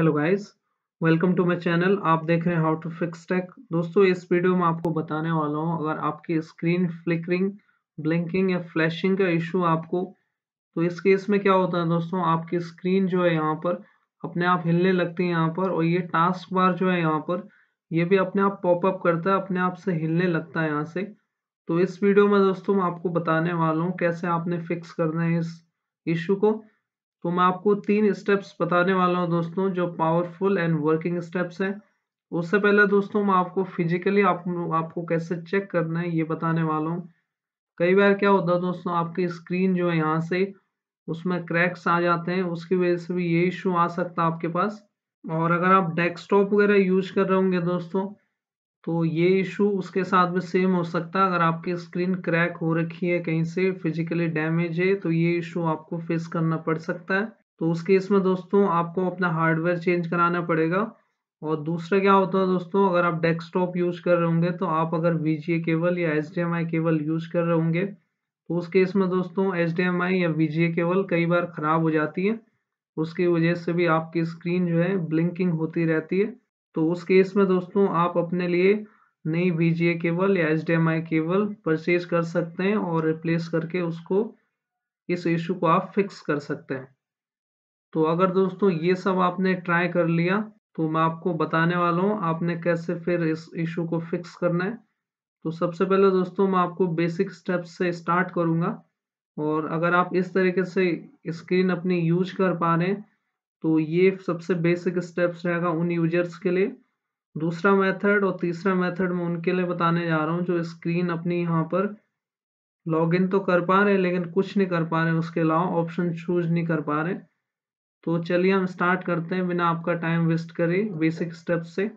hello guys welcome to my channel आप देख रहे हैं हाउ टू फिक्स टेक दोस्तों इस वीडियो में आपको बताने वाला हूँ अगर आपकी स्क्रीन फ्लिकरिंग ब्लिंकिंग या फ्लैशिंग का इशू आपको तो इस केस में क्या होता है दोस्तों आपकी स्क्रीन जो है यहाँ पर अपने आप हिलने लगती है यहाँ पर और ये टास्क बार जो है यहाँ पर ये भी अपने आप पॉपअप करता है अपने आप से हिलने लगता है यहाँ से तो इस वीडियो में दोस्तों मैं आपको बताने वाला हूँ कैसे आपने फिक्स करना है इस इशू को तो मैं आपको तीन स्टेप्स बताने वाला हूँ दोस्तों जो पावरफुल एंड वर्किंग स्टेप्स हैं उससे पहले दोस्तों मैं आपको फिजिकली आप, आपको कैसे चेक करना है ये बताने वाला हूँ कई बार क्या होता है दोस्तों आपकी स्क्रीन जो है यहाँ से उसमें क्रैक्स आ जाते हैं उसकी वजह से भी ये इशू आ सकता है आपके पास और अगर आप डेस्कटॉप वगैरह यूज कर रहे होंगे दोस्तों तो ये इशू उसके साथ में सेम हो सकता है अगर आपकी स्क्रीन क्रैक हो रखी है कहीं से फिजिकली डैमेज है तो ये इशू आपको फेस करना पड़ सकता है तो उस केस में दोस्तों आपको अपना हार्डवेयर चेंज कराना पड़ेगा और दूसरा क्या होता है दोस्तों अगर आप डेस्कटॉप यूज कर रहे होंगे तो आप अगर वी केबल या एच केबल यूज कर रहे होंगे तो उस केस में दोस्तों एच या वी केबल कई बार ख़राब हो जाती है उसकी वजह से भी आपकी स्क्रीन जो है ब्लिंकिंग होती रहती है तो उस केस में दोस्तों आप अपने लिए नई वीजीए केबल या एच केबल परचेज कर सकते हैं और रिप्लेस करके उसको इस इशू को आप फिक्स कर सकते हैं तो अगर दोस्तों ये सब आपने ट्राई कर लिया तो मैं आपको बताने वाला हूँ आपने कैसे फिर इस इशू को फिक्स करना है तो सबसे पहले दोस्तों मैं आपको बेसिक स्टेप्स से स्टार्ट करूँगा और अगर आप इस तरीके से स्क्रीन अपनी यूज कर पा रहे हैं तो ये सबसे बेसिक स्टेप्स रहेगा उन यूजर्स के लिए दूसरा मेथड और तीसरा मेथड मैं उनके लिए बताने जा रहा हूँ जो स्क्रीन अपनी यहाँ पर लॉगिन तो कर पा रहे लेकिन कुछ नहीं कर पा रहे उसके अलावा ऑप्शन चूज नहीं कर पा रहे तो चलिए हम स्टार्ट करते हैं बिना आपका टाइम वेस्ट करे बेसिक स्टेप से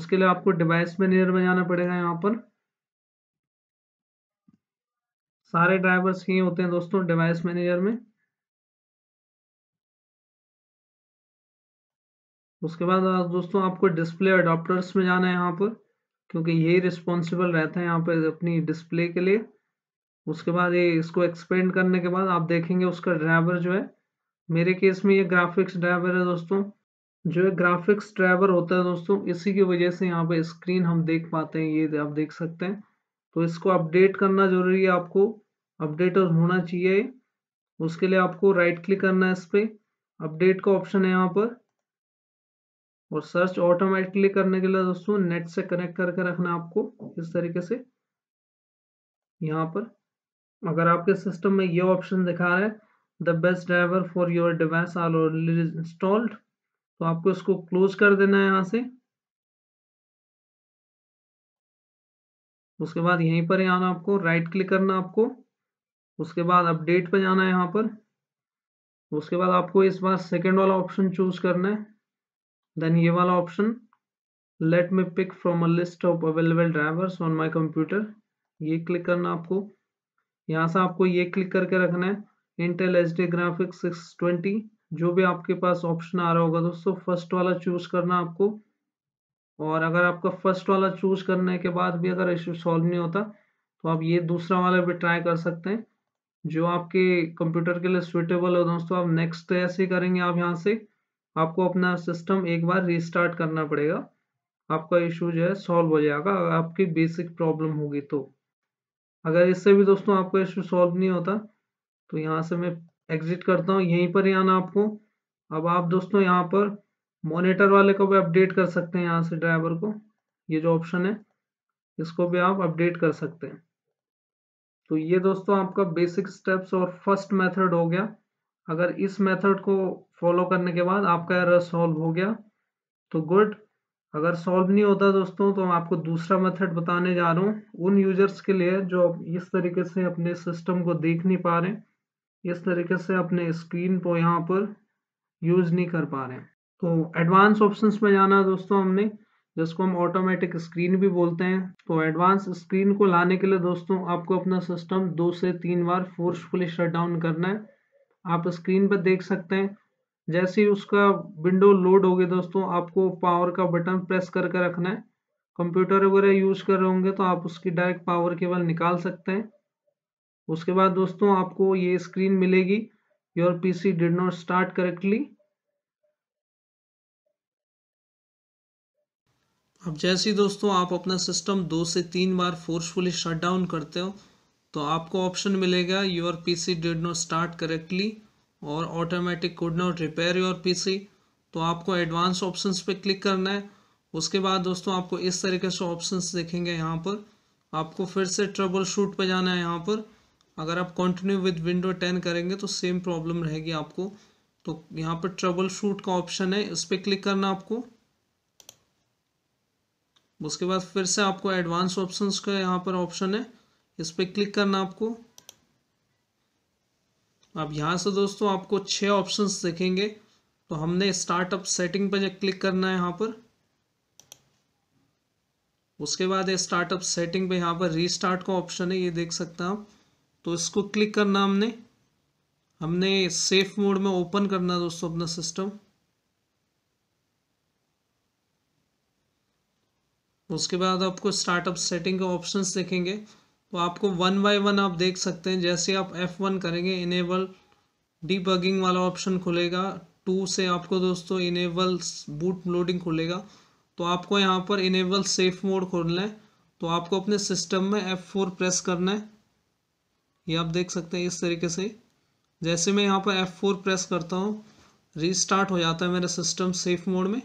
उसके लिए आपको डिवाइस मैनेजर में जाना पड़ेगा यहाँ पर सारे ड्राइवर्स ही होते हैं दोस्तों डिवाइस मैनेजर में उसके बाद दोस्तों आपको डिस्प्ले अडोप्टर्स में जाना है यहाँ पर क्योंकि यही रिस्पॉन्सिबल रहता है यहाँ पर अपनी डिस्प्ले के लिए उसके बाद ये इसको एक्सपेंड करने के बाद आप देखेंगे उसका ड्राइवर जो है मेरे केस में ये ग्राफिक्स ड्राइवर है दोस्तों जो है ग्राफिक्स ड्राइवर होता है दोस्तों इसी की वजह से यहाँ पे स्क्रीन हम देख पाते हैं ये आप देख सकते हैं तो इसको अपडेट करना जरूरी है आपको अपडेटर होना चाहिए उसके लिए आपको राइट क्लिक करना है इस पर अपडेट का ऑप्शन है यहाँ पर और सर्च ऑटोमेटिकली करने के लिए दोस्तों नेट से कनेक्ट करके रखना आपको इस तरीके से यहाँ पर अगर आपके सिस्टम में ये ऑप्शन दिखा रहा है the best driver for your device are already installed तो आपको इसको क्लोज कर देना है यहाँ से उसके बाद यहीं पर आना आपको राइट क्लिक करना आपको उसके बाद अपडेट पर जाना है यहाँ पर उसके बाद आपको इस बार सेकेंड वाला ऑप्शन चूज करना है देन ये वाला option let me pick from a list of available drivers on my computer ये क्लिक करना आपको यहाँ से आपको ये क्लिक करके रखना है Intel H D graphic six twenty जो भी आपके पास ऑप्शन आ रहा होगा दोस्तों फर्स्ट वाला चूज करना आपको और अगर आपका फर्स्ट वाला चूज करने के बाद भी अगर इश्यू सॉल्व नहीं होता तो आप ये दूसरा वाला भी ट्राई कर सकते हैं जो आपके कंप्यूटर के लिए सुटेबल हो दोस्तों आप नेक्स्ट तो ऐसे ही करेंगे आप यहाँ से आपको अपना सिस्टम एक बार रिस्टार्ट करना पड़ेगा आपका इशू जो है सॉल्व हो जाएगा अगर आपकी बेसिक प्रॉब्लम होगी तो अगर इससे भी दोस्तों आपका इशू सॉल्व नहीं होता तो यहाँ से मैं एग्जिट करता हूँ यहीं पर ही आना आपको अब आप दोस्तों यहाँ पर मॉनिटर वाले को भी अपडेट कर सकते हैं यहाँ से ड्राइवर को ये जो ऑप्शन है इसको भी आप अपडेट कर सकते हैं तो ये दोस्तों आपका बेसिक स्टेप्स और फर्स्ट मेथड हो गया अगर इस मेथड को फॉलो करने के बाद आपका एरर सॉल्व हो गया तो गुड अगर सॉल्व नहीं होता दोस्तों तो मैं आपको दूसरा मेथड बताने जा रहा हूँ उन यूजर्स के लिए जो इस तरीके से अपने सिस्टम को देख नहीं पा रहे इस तरीके से अपने स्क्रीन को यहाँ पर यूज नहीं कर पा रहे तो एडवांस ऑप्शंस में जाना दोस्तों हमने जिसको हम ऑटोमेटिक स्क्रीन भी बोलते हैं तो एडवांस स्क्रीन को लाने के लिए दोस्तों आपको अपना सिस्टम दो से तीन बार फोर्सफुली शट डाउन करना है आप स्क्रीन पर देख सकते हैं जैसे ही उसका विंडो लोड हो गया दोस्तों आपको पावर का बटन प्रेस करके रखना है कंप्यूटर वगैरह यूज कर रहे होंगे तो आप उसकी डायरेक्ट पावर केबल निकाल सकते हैं उसके बाद दोस्तों आपको ये स्क्रीन मिलेगी your PC did not start correctly अब जैसे ही दोस्तों आप अपना सिस्टम दो से तीन बार फोर्सफुली शट डाउन करते हो तो आपको ऑप्शन मिलेगा your PC did not start correctly और automatic could not repair your PC तो आपको एडवांस ऑप्शन पे क्लिक करना है उसके बाद दोस्तों आपको इस तरीके से ऑप्शन देखेंगे यहाँ पर आपको फिर से ट्रबल शूट पर जाना है यहाँ पर अगर आप कंटिन्यू विद विंडो टेन करेंगे तो सेम प्रॉब्लम रहेगी आपको तो यहाँ पर ट्रबल शूट का ऑप्शन है इस पर क्लिक करना आपको उसके बाद फिर से आपको एडवांस ऑप्शंस का यहाँ पर ऑप्शन है इस पर क्लिक करना आपको अब यहाँ से दोस्तों आपको छः ऑप्शंस देखेंगे तो हमने स्टार्टअप सेटिंग पर क्लिक करना है यहाँ पर उसके बाद स्टार्टअप सेटिंग पे यहाँ पर रीस्टार्ट का ऑप्शन है ये देख सकते हैं आप तो इसको क्लिक करना हमने हमने सेफ मोड में ओपन करना दोस्तों अपना सिस्टम उसके बाद आपको स्टार्टअप सेटिंग के ऑप्शंस देखेंगे तो आपको वन बाय वन आप देख सकते हैं जैसे आप एफ़ वन करेंगे इनेबल डीबगिंग वाला ऑप्शन खुलेगा टू से आपको दोस्तों इनेबल बूट लोडिंग खुलेगा तो आपको यहाँ पर इनेबल सेफ मोड खोलना है तो आपको अपने सिस्टम में एफ़ फोर प्रेस करना है ये आप देख सकते हैं इस तरीके से जैसे मैं यहाँ पर एफ़ फोर प्रेस करता हूँ रिस्टार्ट हो जाता है मेरे सिस्टम सेफ मोड में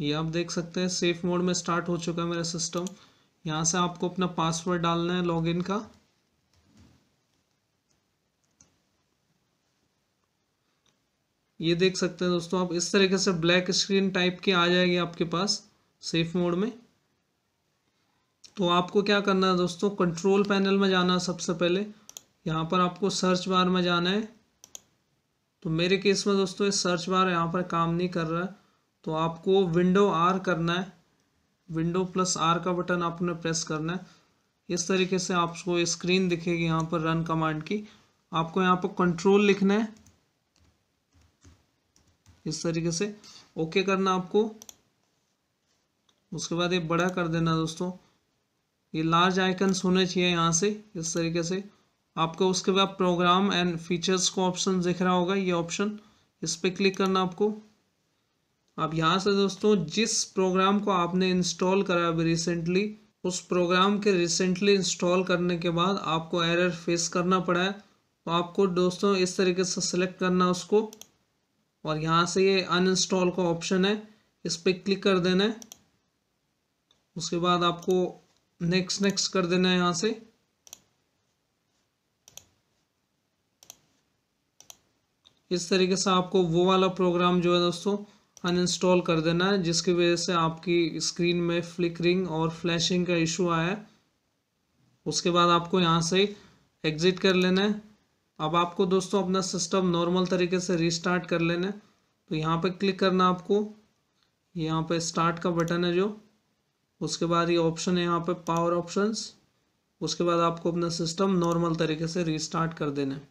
ये आप देख सकते हैं सेफ मोड में स्टार्ट हो चुका है मेरा सिस्टम यहाँ से आपको अपना पासवर्ड डालना है लॉगिन का ये देख सकते हैं दोस्तों आप इस तरीके से ब्लैक स्क्रीन टाइप की आ जाएगी आपके पास सेफ मोड में तो आपको क्या करना है दोस्तों कंट्रोल पैनल में जाना है सबसे पहले यहाँ पर आपको सर्च बार में जाना है तो मेरे केस में दोस्तों ये सर्च बार यहाँ पर काम नहीं कर रहा है तो आपको विंडो आर करना है विंडो प्लस आर का बटन आपने प्रेस करना है इस तरीके से आपको स्क्रीन दिखेगी यहाँ पर रन कमांड की आपको यहाँ पर कंट्रोल लिखना है इस तरीके से ओके करना आपको उसके बाद ये बड़ा कर देना दोस्तों ये लार्ज आइकन्स होने चाहिए यहाँ से इस तरीके से आपको उसके बाद प्रोग्राम एंड फीचर्स का ऑप्शन दिख रहा होगा ये ऑप्शन इस पर क्लिक करना आपको आप यहाँ से दोस्तों जिस प्रोग्राम को आपने इंस्टॉल करा अभी रिसेंटली उस प्रोग्राम के रिसेंटली इंस्टॉल करने के बाद आपको एरर फेस करना पड़ा है तो आपको दोस्तों इस तरीके से सेलेक्ट करना उसको और यहाँ से ये अनइंस्टॉल का ऑप्शन है इस पर क्लिक कर देना है उसके बाद आपको नेक्स्ट नेक्स्ट कर देना है यहाँ से इस तरीके से आपको वो वाला प्रोग्राम जो है दोस्तों अनइंस्टॉल कर देना है जिसकी वजह से आपकी स्क्रीन में फ्लिकरिंग और फ्लैशिंग का इशू आया उसके बाद आपको यहाँ से एग्ज़िट कर लेना है अब आपको दोस्तों अपना सिस्टम नॉर्मल तरीके से रीस्टार्ट कर लेना है तो यहाँ पर क्लिक करना आपको यहाँ पर स्टार्ट का बटन है जो उसके बाद ये ऑप्शन है यहाँ पर पावर ऑप्शन उसके बाद आपको अपना सिस्टम नॉर्मल तरीके से रीस्टार्ट कर देना है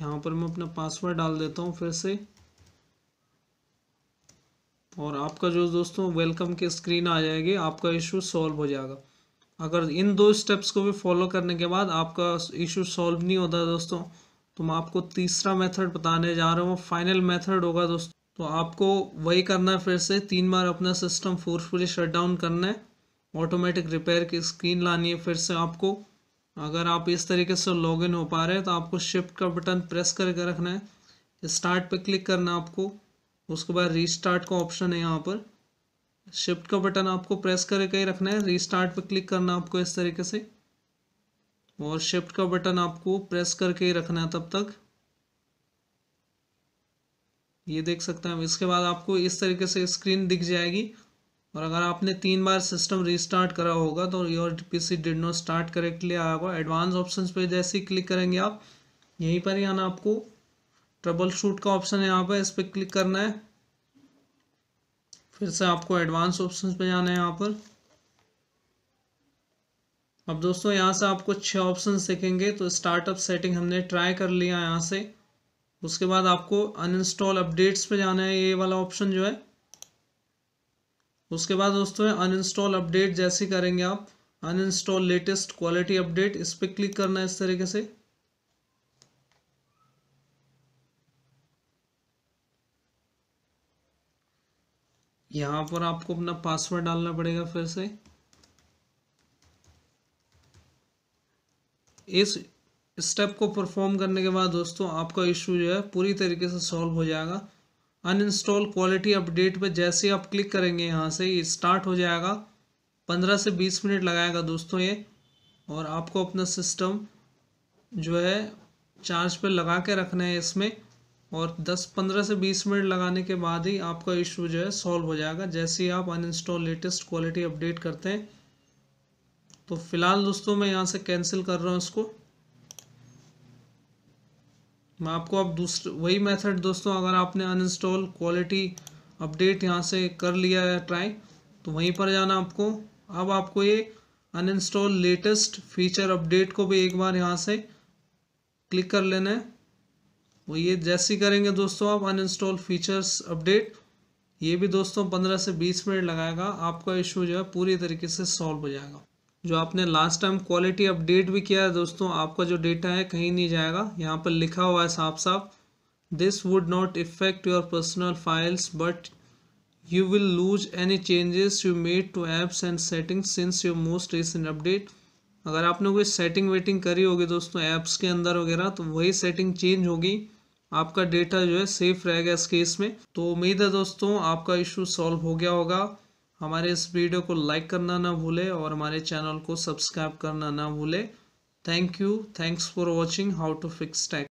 यहाँ पर मैं अपना पासवर्ड डाल देता हूँ फिर से और आपका जो दोस्तों वेलकम की स्क्रीन आ जाएगी आपका इशू सॉल्व हो जाएगा अगर इन दो स्टेप्स को भी फॉलो करने के बाद आपका इशू सॉल्व नहीं होता दोस्तों तो मैं आपको तीसरा मेथड बताने जा रहा हूँ फाइनल मेथड होगा दोस्तों तो आपको वही करना है फिर से तीन बार अपना सिस्टम फोर्सफुली शट डाउन करना है ऑटोमेटिक रिपेयर की स्क्रीन लानी है फिर से आपको अगर आप इस तरीके से लॉगिन हो पा रहे हैं तो आपको शिफ्ट का बटन प्रेस करके रखना है स्टार्ट पे क्लिक करना है आपको उसके बाद रीस्टार्ट का ऑप्शन है यहाँ पर शिफ्ट का बटन आपको प्रेस करके ही रखना है रीस्टार्ट पर क्लिक करना आपको इस तरीके से और शिफ्ट का बटन आपको प्रेस करके ही रखना है तब तक ये देख सकते हैं इसके बाद आपको इस तरीके से स्क्रीन दिख जाएगी और अगर आपने तीन बार सिस्टम रीस्टार्ट करा होगा तो your PC did not start correctly आएगा एडवांस ऑप्शंस पे जैसे ही क्लिक करेंगे आप यहीं पर ही आना आपको ट्रबल शूट का ऑप्शन है यहाँ पर इस पर क्लिक करना है फिर से आपको एडवांस ऑप्शंस पे जाना है यहाँ पर अब दोस्तों यहाँ से आपको छह ऑप्शन देखेंगे तो स्टार्टअप सेटिंग हमने ट्राई कर लिया यहाँ से उसके बाद आपको अनइंस्टॉल अपडेट्स पे जाना है ये वाला ऑप्शन जो है उसके बाद दोस्तों अनइंस्टॉल अपडेट जैसे करेंगे आप अनइंस्टॉल लेटेस्ट क्वालिटी अपडेट इस पर क्लिक करना है इस तरीके से यहाँ पर आपको अपना पासवर्ड डालना पड़ेगा फिर से इस स्टेप को परफॉर्म करने के बाद दोस्तों आपका इशू जो है पूरी तरीके से सॉल्व हो जाएगा अनइंस्टॉल क्वालिटी अपडेट पर जैसे आप क्लिक करेंगे यहाँ से ये स्टार्ट हो जाएगा पंद्रह से बीस मिनट लगाएगा दोस्तों ये और आपको अपना सिस्टम जो है चार्ज पर लगा के रखना है इसमें और 10-15 से 20 मिनट लगाने के बाद ही आपका इशू जो है सॉल्व हो जाएगा जैसे ही आप अनइंस्टॉल लेटेस्ट क्वालिटी अपडेट करते हैं तो फिलहाल दोस्तों मैं यहाँ से कैंसिल कर रहा हूँ इसको मैं आपको अब आप दूसरे वही मेथड दोस्तों अगर आपने अनइंस्टॉल क्वालिटी अपडेट यहाँ से कर लिया है ट्राई तो वहीं पर जाना आपको अब आपको ये अनइंस्टॉल लेटेस्ट फीचर अपडेट को भी एक बार यहाँ से क्लिक कर लेना है वो ये जैसे करेंगे दोस्तों आप अनइंस्टॉल फीचर्स अपडेट ये भी दोस्तों 15 से 20 मिनट लगाएगा आपका इशू जो है पूरी तरीके से सॉल्व हो जाएगा जो आपने लास्ट टाइम क्वालिटी अपडेट भी किया है दोस्तों आपका जो डेटा है कहीं नहीं जाएगा यहाँ पर लिखा हुआ है साफ साफ this would not affect your personal files but you will lose any changes you made to apps and settings since your most recent update अगर आपने कोई सेटिंग वेटिंग करी होगी दोस्तों ऐप्स के अंदर वगैरह तो वही सेटिंग चेंज होगी आपका डेटा जो है सेफ रहेगा इस केस में तो उम्मीद है दोस्तों आपका इशू सॉल्व हो गया होगा हमारे इस वीडियो को लाइक करना ना भूले और हमारे चैनल को सब्सक्राइब करना ना भूले thank you thanks for watching how to fix tech